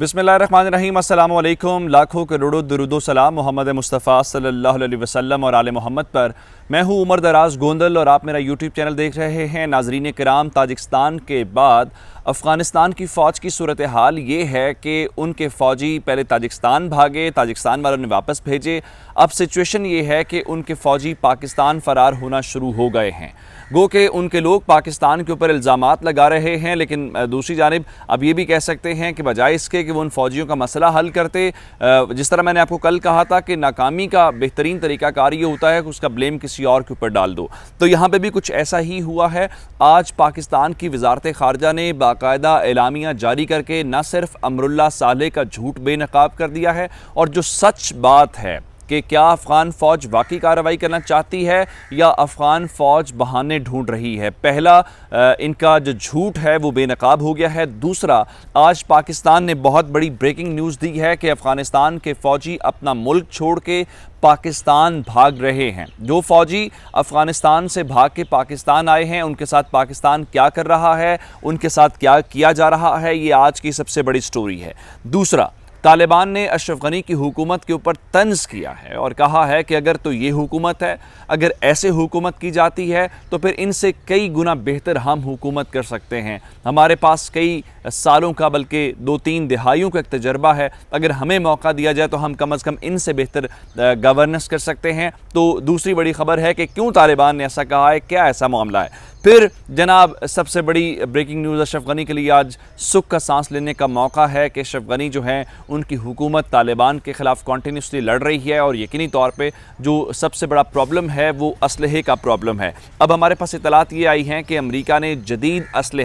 बिसमीम अल्लाम लाखों करोड़ों दरुदो सलाम मोहम्मद मुस्तफ़ा सल्लल्लाहु अलैहि वसल्लम और आल मोहम्मद पर मैं हूं उमर दराज गोंदल और आप मेरा यूट्यूब चैनल देख रहे हैं नाजरीन कराम ताजिकस्तान के बाद अफ़गानिस्तान की फ़ौज की सूरत हाल ये है कि उनके फ़ौजी पहले ताजिकस्तान भागे ताजिकस्तान वालों ने वापस भेजे अब सिचुएशन ये है कि उनके फ़ौजी पाकिस्तान फ़रार होना शुरू हो गए हैं गो के उनके लोग पाकिस्तान के ऊपर इल्ज़ाम लगा रहे हैं लेकिन दूसरी जानब अब ये भी कह सकते हैं कि बजाय इसके कि वो उन फ़ौजियों का मसला हल करते जिस तरह मैंने आपको कल कहा था कि नाकामी का बेहतरीन तरीक़ाकार ये होता है कि उसका ब्लेम किसी और के ऊपर डाल दो तो यहाँ पर भी कुछ ऐसा ही हुआ है आज पाकिस्तान की वजारत खारजा ने बाकायदा एलामिया जारी करके न सिर्फ अमरुल्ला साले का झूठ बेनकाब कर दिया है और जो सच बात है कि क्या अफगान फ़ौज वाकई कार्रवाई करना चाहती है या अफगान फ़ौज बहाने ढूंढ रही है पहला इनका जो झूठ है वो बेनकाब हो गया है दूसरा आज पाकिस्तान ने बहुत बड़ी ब्रेकिंग न्यूज़ दी है कि अफ़गानिस्तान के फ़ौजी अपना मुल्क छोड़ के पाकिस्तान भाग रहे हैं जो फ़ौजी अफ़गानिस्तान से भाग के पाकिस्तान आए हैं उनके साथ पाकिस्तान क्या कर रहा है उनके साथ क्या किया जा रहा है ये आज की सबसे बड़ी स्टोरी है दूसरा तालिबान ने अशरफ गनी की हुकूमत के ऊपर तंज किया है और कहा है कि अगर तो ये हुकूमत है अगर ऐसे हुकूमत की जाती है तो फिर इनसे कई गुना बेहतर हम हुकूमत कर सकते हैं हमारे पास कई सालों का बल्कि दो तीन दिहाइयों का एक तजर्बा है अगर हमें मौका दिया जाए तो हम कम अज़ कम इनसे बेहतर गवर्नेंस कर सकते हैं तो दूसरी बड़ी खबर है कि क्यों तालिबान ने ऐसा कहा है क्या ऐसा मामला है फिर जनाब सबसे बड़ी ब्रेकिंग न्यूज़ अशरफ गनी के लिए आज सुख का सांस लेने का मौका है कि अशरफ गनी जो है उनकी हुकूमत तालिबान के ख़िलाफ़ कॉन्टीन्यूसली लड़ रही है और यकीनी तौर पर जो सबसे बड़ा प्रॉब्लम है वो इसल का प्रॉब्लम है अब हमारे पास इतलात ये आई हैं कि अमरीका ने जदीद इसल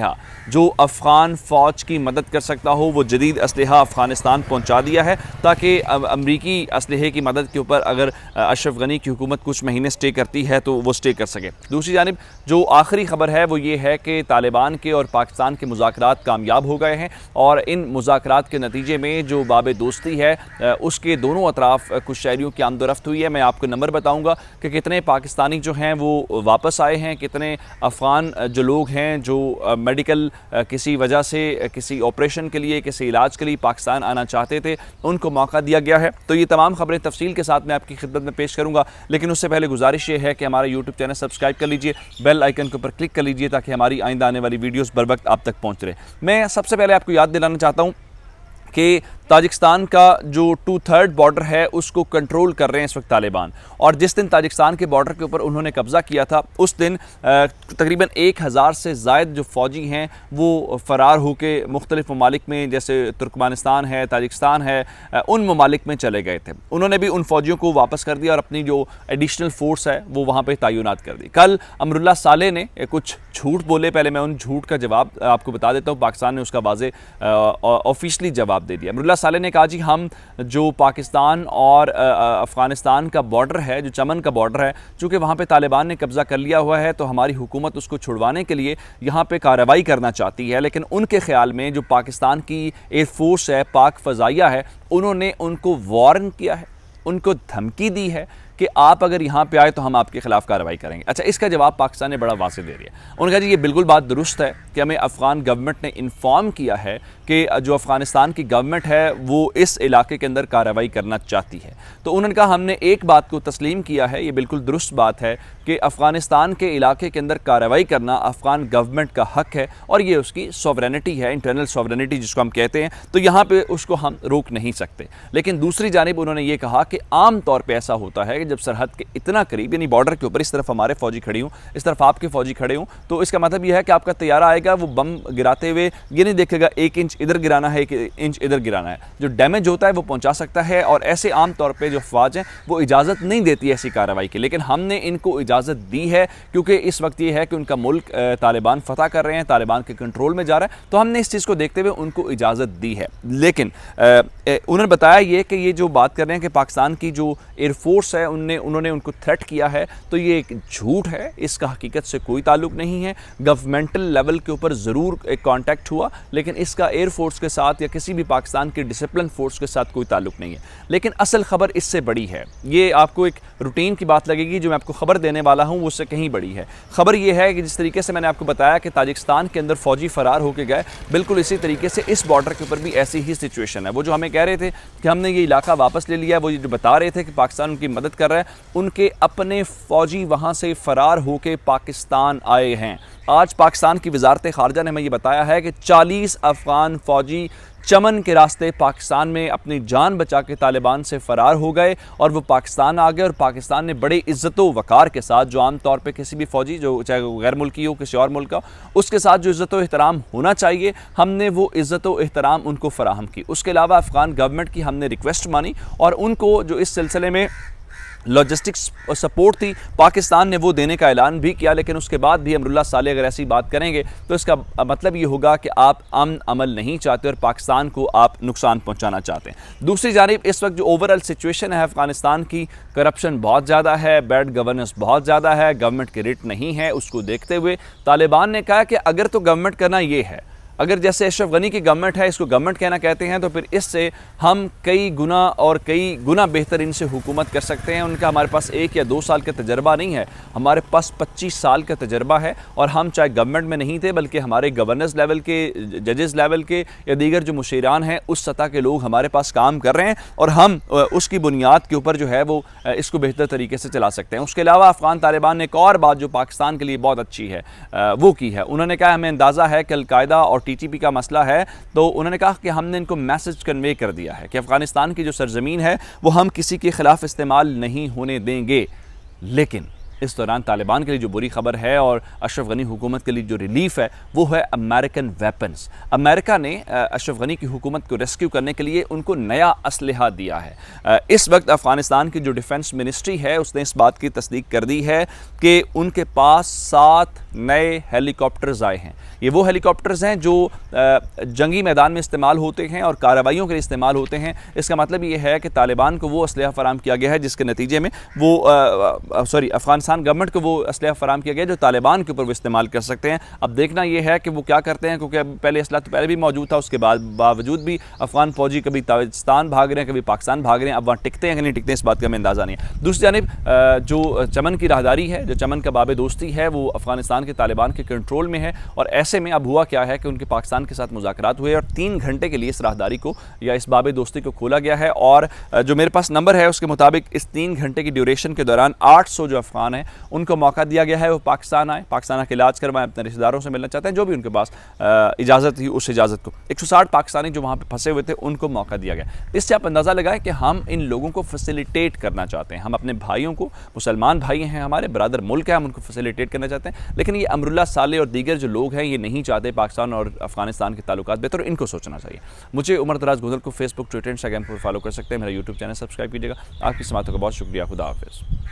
जो अफ़गान फ़ौज की मदद कर सकता हो वो जदीद असलहा अफ़गानिस्तान पहुँचा दिया है ताकि अमरीकी असलहे की मदद के ऊपर अगर अशरफ गनी की हुकूमत कुछ महीने स्टे करती है तो वो स्टे कर सके दूसरी जानब जो आखिरी खबर है वो ये है कि तालिबान के और पाकिस्तान के मुजात कामयाब हो गए हैं और इन मुजात के नतीजे में जो बाब दोस्ती है उसके दोनों अतराफ कुछ शहरीों की आमदोरफ्त हुई है मैं आपको नंबर बताऊँगा कि कितने पाकिस्तानी जो हैं वो वापस आए हैं कितने अफ़गान जो लोग हैं जो मेडिकल किसी वजह से किसी ऑपरेशन के लिए किसी इलाज के लिए पाकिस्तान आना चाहते थे उनको मौका दिया गया है तो ये तमाम खबरें तफसील के साथ मैं आपकी खिदमत में पेश करूँगा लेकिन उससे पहले गुजारिश ये है कि हमारा यूट्यूब चैनल सब्सक्राइब कर लीजिए बेल आइकन के ऊपर क्लिक कर लीजिए ताकि हमारी आइंदा आने वाली वीडियोस बर वक्त आप तक पहुँच रहे मैं सबसे पहले आपको याद दिलाना चाहता हूँ कि ताजिकस्तान का जो टू थर्ड बॉर्डर है उसको कंट्रोल कर रहे हैं इस वक्त तालिबान और जिस दिन ताजिकस्तान के बॉर्डर के ऊपर उन्होंने कब्ज़ा किया था उस दिन तकरीबन एक हज़ार से जायद जो फ़ौजी हैं वो फ़रार होकर मुख्तलिफ़ ममालिक में जैसे तुर्कमानिस्तान है ताजिकस्तान है उन ममालिक में चले गए थे उन्होंने भी उन फ़ौजियों को वापस कर दिया और अपनी जो एडिशनल फ़ोर्स है वो वहाँ पर तयनत कर दी कल अमरुल्ला साले ने कुछ झूठ बोले पहले मैं उन झूठ का जवाब आपको बता देता हूँ पाकिस्तान ने उसका वाज ऑफिशली जवाब जवाब दे दिया अमरुल्ला साले ने कहा जी हम जो पाकिस्तान और अफ़गानिस्तान का बॉर्डर है जो चमन का बॉर्डर है चूँकि वहाँ पर तालिबान ने कब्ज़ा कर लिया हुआ है तो हमारी हुकूमत उसको छुड़वाने के लिए यहाँ पर कार्रवाई करना चाहती है लेकिन उनके ख्याल में जो पाकिस्तान की एयरफोर्स है पाक फ़जाइया है उन्होंने उनको वारन किया है उनको धमकी दी है कि आप अगर यहाँ पे आए तो हम आपके खिलाफ कार्रवाई करेंगे अच्छा इसका जवाब पाकिस्तान ने बड़ा वाजे दे दिया उन्होंने कहा जी ये बिल्कुल बात दुरुस्त है कि हमें अफगान गवर्नमेंट ने इन्फॉर्म किया है कि जो अफगानिस्तान की गवर्नमेंट है वो इस इलाके के अंदर कार्रवाई करना चाहती है तो उन्होंने कहा हमने एक बात को तस्लीम किया है ये बिल्कुल दुरुस्त बात है कि अफगानिस्तान के इलाके के अंदर कार्रवाई करना अफगान गवर्नमेंट का हक है और ये उसकी सॉवरनिटी है इंटरनल सॉवरनिटी जिसको हम कहते हैं तो यहाँ पर उसको हम रोक नहीं सकते लेकिन दूसरी जानब उन्होंने ये कहा कि आम तौर पर ऐसा होता है जब सरहद के इतना करीब यानी बॉर्डर के ऊपर इस तरफ हमारे फौजी खड़े हों इस तरफ आपके फौजी खड़े हों तो इसका मतलब यह है कि आपका तैयारा आएगा वो बम गिराते हुए ये नहीं देखेगा एक इंच इधर गिराना है एक इंच इधर गिराना है जो डैमेज होता है वो पहुँचा सकता है और ऐसे आम तौर पर जो अफवाज हैं वो इजाज़त नहीं देती ऐसी कार्रवाई की लेकिन हमने इनको इजाज़त दी है क्योंकि इस वक्त ये है कि उनका मुल्क तालिबान फतह कर रहे हैं तालिबान के कंट्रोल में जा रहा है तो हमने इस चीज़ को देखते हुए उनको इजाज़त दी है लेकिन उन्होंने बताया ये कि ये जो बात कर रहे हैं कि पाकिस्तान की जो एयरफोर्स है उनने उन्होंने उनको थ्रेट किया है तो ये एक झूठ है इसका हकीकत से कोई ताल्लुक नहीं है गवर्नमेंटल लेवल के ऊपर ज़रूर एक कॉन्टैक्ट हुआ लेकिन इसका एयरफोर्स के साथ या किसी भी पाकिस्तान के डिसिप्लिन फोर्स के साथ कोई ताल्लुक नहीं है लेकिन असल खबर इससे बड़ी है ये आपको एक रूटीन की बात लगेगी जो मैं आपको खबर देने वाला हूँ उससे कहीं बड़ी है खबर यह है कि जिस तरीके से मैंने आपको बताया कि ताजिकिस्तान के अंदर फौजी फरार होकर गए बिल्कुल इसी तरीके से इस बॉर्डर के ऊपर भी ऐसी ही सिचुएशन है वो जो हमें कह रहे थे कि हमने ये इलाका वापस ले लिया वो जो बता रहे थे कि पाकिस्तान उनकी मदद कर कर रहा है उनके अपने फ़ौजी वहाँ से फ़रार होकर पाकिस्तान आए हैं आज पाकिस्तान की वजारत खारजा ने हमें यह बताया है कि 40 अफ़गान फ़ौजी चमन के रास्ते पाकिस्तान में अपनी जान बचा के तालिबान से फ़रार हो गए और वो पाकिस्तान आ गए और पाकिस्तान ने बड़े इज़्ज़त वक़ार के साथ जो आमतौर पर किसी भी फौजी जो चाहे वो गैर मुल्की हो किसी और मुल्क का उसके साथ जो इज़्ज़त अहतराम होना चाहिए हमने वो इज़्ज़त अहतराम उनको फ़राहम की उसके अलावा अफ़गान गवर्नमेंट की हमने रिक्वेस्ट मानी और उनको जो इस सिलसिले में लॉजिस्टिक्स सपोर्ट थी पाकिस्तान ने वो देने का ऐलान भी किया लेकिन उसके बाद भी अमरुल्ला साले अगर ऐसी बात करेंगे तो इसका मतलब ये होगा कि आप अमन अमल नहीं चाहते और पाकिस्तान को आप नुकसान पहुँचाना चाहते हैं दूसरी जानब इस वक्त जो ओवरऑल सिचुएशन है अफगानिस्तान की करप्शन बहुत ज़्यादा है बैड गवर्नेंस बहुत ज़्यादा है गवर्नमेंट के रेट नहीं है उसको देखते हुए तालिबान ने कहा कि अगर तो गवर्नमेंट करना ये है अगर जैसे अशरफ गनी की गवर्नमेंट है इसको गवर्नमेंट कहना कहते हैं तो फिर इससे हम कई गुना और कई गुना बेहतर इनसे हुकूमत कर सकते हैं उनका हमारे पास एक या दो साल का तजर्बा नहीं है हमारे पास पच्चीस साल का तजर्बा है और हम चाहे गवर्नमेंट में नहीं थे बल्कि हमारे गवर्नर्स लेवल के जजेस लेवल के या दीगर जो मुशीरान हैं उस सतह के लोग हमारे पास काम कर रहे हैं और हम उसकी बुनियाद के ऊपर जो है वो इसको बेहतर तरीके से चला सकते हैं उसके अलावा अफ़गान तालिबान ने एक और बात जो पाकिस्तान के लिए बहुत अच्छी है वो की है उन्होंने कहा हमें अंदाज़ा है कि अलकायदा और टीटीपी का मसला है तो उन्होंने कहा कि हमने इनको मैसेज कन्वे कर दिया है कि अफ़गानिस्तान की जो सरजमीन है वो हम किसी के ख़िलाफ़ इस्तेमाल नहीं होने देंगे लेकिन इस दौरान तालिबान के लिए जो बुरी खबर है और अशरफ गनी हुकूमत के लिए जो रिलीफ है वो है अमेरिकन वेपन्स अमेरिका ने अशरफ गनी की हुकूमत को रेस्क्यू करने के लिए उनको नया असलहा दिया है इस वक्त अफ़गानिस्तान की जो डिफेंस मिनिस्ट्री है उसने इस बात की तस्दीक कर दी है कि उनके पास सात नए हेलीकॉप्टर्स आए हैं ये वो हेलीकॉप्टर्स हैं जो जंगी मैदान में इस्तेमाल होते हैं और कार्रवाइयों के लिए इस्तेमाल होते हैं इसका मतलब ये है कि तालिबान को वो असलहा फराम किया गया है जिसके नतीजे में वो सॉरी अफगान पाकिस्तान गवर्नमेंट को वो असलह फराम किया गया जो तालिबान के ऊपर वो इस्तेमाल कर सकते हैं अब देखना यह है कि वो क्या करते हैं क्योंकि पहले असलाह तो पहले भी मौजूद था उसके बाद बावजूद भी अफगान फौजी कभी ताजिस्तान भाग रहे हैं कभी पाकिस्तान भाग रहे हैं अब वहाँ टिकते हैं कि नहीं टिकते हैं इस बात का हमें अंदाज़ा नहीं है दूसरी जानब जो चमन की राहदारी है जो चमन का बाब दोस्ती है वो अफगानिस्तान के तालिबान के कंट्रोल में है और ऐसे में अब हुआ क्या है कि उनके पाकिस्तान के साथ मुजाकर हुए और तीन घंटे के लिए इस राहदारी को या इस बाब दोस्ती को खोला गया है और जो मेरे पास नंबर है उसके मुताबिक इस तीन घंटे की ड्यूरेशन के दौरान आठ जो अफगान हैं उनको मौका दिया गया है वो पाकिस्तान आए पाकिस्तान का इलाज करवाएं अपने रिश्तेदारों से मिलना चाहते हैं जो भी उनके पास इजाज़त थी उस इजाज़त को एक पाकिस्तानी जो वहाँ पर फंसे हुए थे उनको मौका दिया गया इससे आप अंदाज़ा लगाएं कि हम इन लोगों को फैसिलिटेट करना चाहते हैं हम अपने भाइयों को मुसलमान भाई हैं हमारे ब्रदर मुल्क हैं हम उनको फैसिलिटेट करना चाहते हैं लेकिन ये अमरुल्ला साले और दीगर जो लोग हैं ये नहीं चाहते पाकिस्तान और अफगानिस्तान के ताल्लुक बेहतर इनको सोचना चाहिए मुझे उमर दराज गुजर को फेसबुक ट्विटर इंस्टाग्राम पर फॉलो कर सकते हैं मेरा यूट्यूब चैनल सब्सक्राइब कीजिएगा आपकी समातों का बहुत शुक्रिया खुदा हाफिज़